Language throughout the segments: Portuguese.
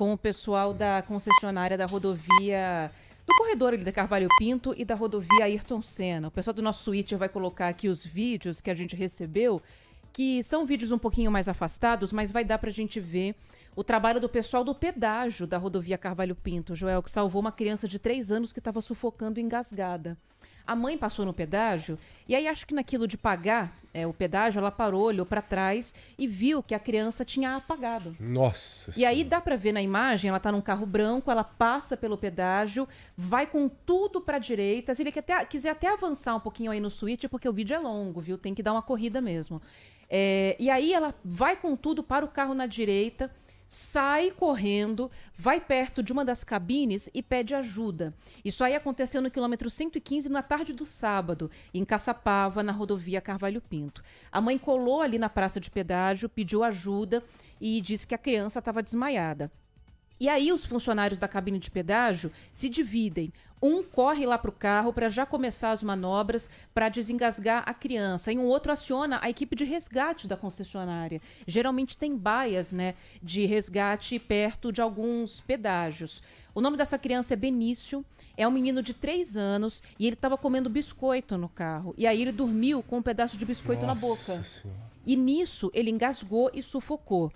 com o pessoal da concessionária da rodovia do corredor ali da Carvalho Pinto e da rodovia Ayrton Senna. O pessoal do nosso Twitter vai colocar aqui os vídeos que a gente recebeu, que são vídeos um pouquinho mais afastados, mas vai dar para a gente ver o trabalho do pessoal do pedágio da rodovia Carvalho Pinto, Joel, que salvou uma criança de 3 anos que estava sufocando engasgada. A mãe passou no pedágio e aí acho que naquilo de pagar é, o pedágio, ela parou, olhou para trás e viu que a criança tinha apagado. Nossa. E senhora. aí dá para ver na imagem, ela tá num carro branco, ela passa pelo pedágio, vai com tudo para direita. Se ele até, quiser até avançar um pouquinho aí no switch, porque o vídeo é longo, viu? Tem que dar uma corrida mesmo. É, e aí ela vai com tudo para o carro na direita sai correndo, vai perto de uma das cabines e pede ajuda. Isso aí aconteceu no quilômetro 115 na tarde do sábado, em Caçapava, na rodovia Carvalho Pinto. A mãe colou ali na praça de pedágio, pediu ajuda e disse que a criança estava desmaiada. E aí os funcionários da cabine de pedágio se dividem. Um corre lá para o carro para já começar as manobras para desengasgar a criança, e um outro aciona a equipe de resgate da concessionária. Geralmente tem baias né, de resgate perto de alguns pedágios. O nome dessa criança é Benício, é um menino de 3 anos e ele estava comendo biscoito no carro. E aí ele dormiu com um pedaço de biscoito Nossa na boca. Senhora. E nisso ele engasgou e sufocou.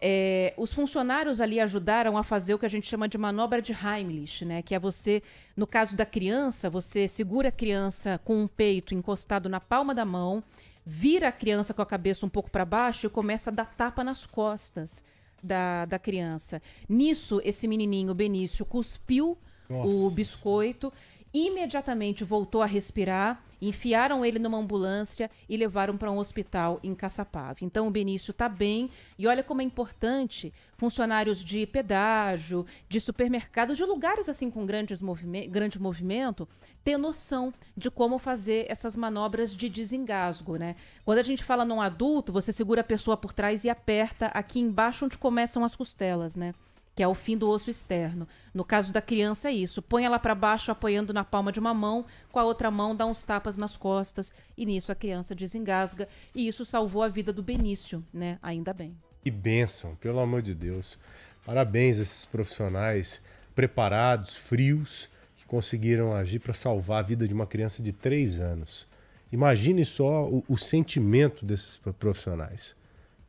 É, os funcionários ali ajudaram a fazer o que a gente chama de manobra de Heimlich, né? Que é você, no caso da criança, você segura a criança com o peito encostado na palma da mão, vira a criança com a cabeça um pouco para baixo e começa a dar tapa nas costas da, da criança. Nisso, esse menininho, Benício, cuspiu Nossa. o biscoito imediatamente voltou a respirar, enfiaram ele numa ambulância e levaram para um hospital em Caçapava. Então o Benício está bem e olha como é importante funcionários de pedágio, de supermercados, de lugares assim com grandes movime grande movimento, ter noção de como fazer essas manobras de desengasgo, né? Quando a gente fala num adulto, você segura a pessoa por trás e aperta aqui embaixo onde começam as costelas, né? que é o fim do osso externo. No caso da criança é isso, põe ela para baixo apoiando na palma de uma mão, com a outra mão dá uns tapas nas costas e nisso a criança desengasga e isso salvou a vida do Benício, né? Ainda bem. Que bênção, pelo amor de Deus. Parabéns a esses profissionais preparados, frios, que conseguiram agir para salvar a vida de uma criança de três anos. Imagine só o, o, sentimento desses profissionais.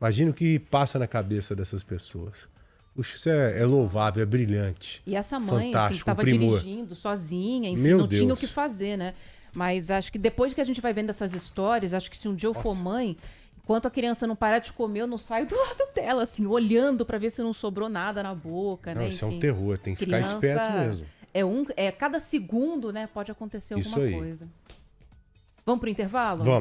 Imagine o que passa na cabeça dessas pessoas. Puxa, isso é, é, louvável, é brilhante. E essa mãe, estava assim, dirigindo sozinha, enfim, Meu não Deus. tinha o que fazer, né? Mas acho que depois que a gente vai vendo essas histórias, acho que se um dia eu Nossa. for mãe, enquanto a criança não parar de comer, eu não saio do lado dela, assim, olhando para ver se não sobrou nada na boca, não, né? Isso Enfim, é um terror, tem que ficar esperto mesmo. É um, é cada segundo, né? Pode acontecer alguma isso aí. coisa. Vamos pro intervalo? Vamos.